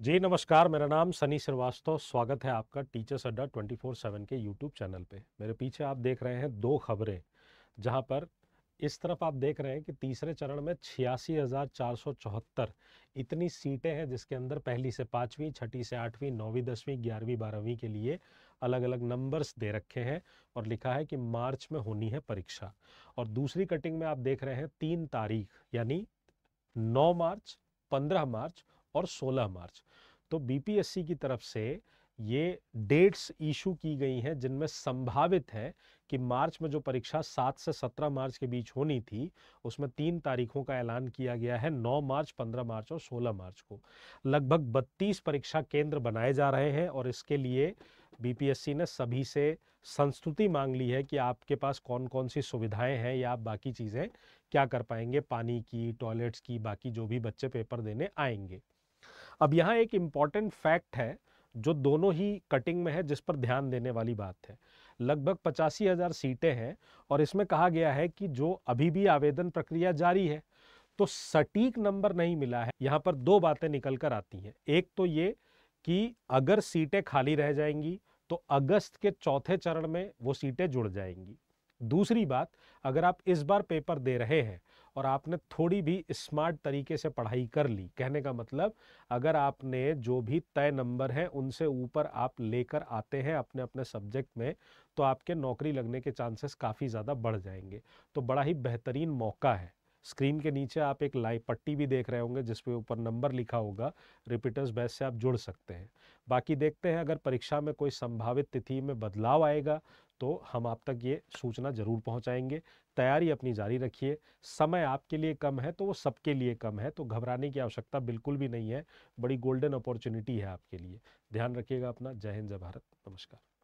जी नमस्कार मेरा नाम सनी श्रीवास्तव स्वागत है आपका टीचर्स अड्डा फोर सेवन के यूट्यूब चैनल पे मेरे पीछे आप देख रहे हैं दो खबरें जहां पर इस तरफ आप देख रहे हैं कि तीसरे चरण में छियासी इतनी सीटें हैं जिसके अंदर पहली से पांचवी छठी से आठवीं नौवीं दसवीं ग्यारहवीं बारहवीं के लिए अलग अलग नंबर्स दे रखे हैं और लिखा है कि मार्च में होनी है परीक्षा और दूसरी कटिंग में आप देख रहे हैं तीन तारीख यानी नौ मार्च पंद्रह मार्च और 16 मार्च तो बीपीएससी की तरफ से ये डेट्स इशू की गई हैं जिनमें संभावित है कि मार्च में जो परीक्षा 7 से 17 मार्च के बीच होनी थी उसमें तीन तारीखों का ऐलान किया गया है 9 मार्च 15 मार्च और 16 मार्च को लगभग 32 परीक्षा केंद्र बनाए जा रहे हैं और इसके लिए बीपीएससी ने सभी से संस्तुति मांग ली है कि आपके पास कौन कौन सी सुविधाएं हैं या आप बाकी चीज़ें क्या कर पाएंगे पानी की टॉयलेट्स की बाकी जो भी बच्चे पेपर देने आएंगे अब यहाँ एक इम्पॉर्टेंट फैक्ट है जो दोनों ही कटिंग में है जिस पर ध्यान देने वाली बात है लगभग पचासी हज़ार सीटें हैं और इसमें कहा गया है कि जो अभी भी आवेदन प्रक्रिया जारी है तो सटीक नंबर नहीं मिला है यहाँ पर दो बातें निकल कर आती हैं एक तो ये कि अगर सीटें खाली रह जाएंगी तो अगस्त के चौथे चरण में वो सीटें जुड़ जाएंगी दूसरी बात अगर आप इस बार पेपर दे रहे हैं और आपने थोड़ी भी स्मार्ट तरीके से पढ़ाई कर ली कहने का मतलब अगर आपने जो भी तय नंबर हैं उनसे ऊपर आप लेकर आते हैं अपने अपने सब्जेक्ट में तो आपके नौकरी लगने के चांसेस काफ़ी ज़्यादा बढ़ जाएंगे तो बड़ा ही बेहतरीन मौका है स्क्रीन के नीचे आप एक लाइव पट्टी भी देख रहे होंगे जिसपे ऊपर नंबर लिखा होगा रिपीटर्स बैच से आप जुड़ सकते हैं बाकी देखते हैं अगर परीक्षा में कोई संभावित तिथि में बदलाव आएगा तो हम आप तक ये सूचना ज़रूर पहुंचाएंगे तैयारी अपनी जारी रखिए समय आपके लिए कम है तो वो सबके लिए कम है तो घबराने की आवश्यकता बिल्कुल भी नहीं है बड़ी गोल्डन अपॉर्चुनिटी है आपके लिए ध्यान रखिएगा अपना जय हिंद जय भारत नमस्कार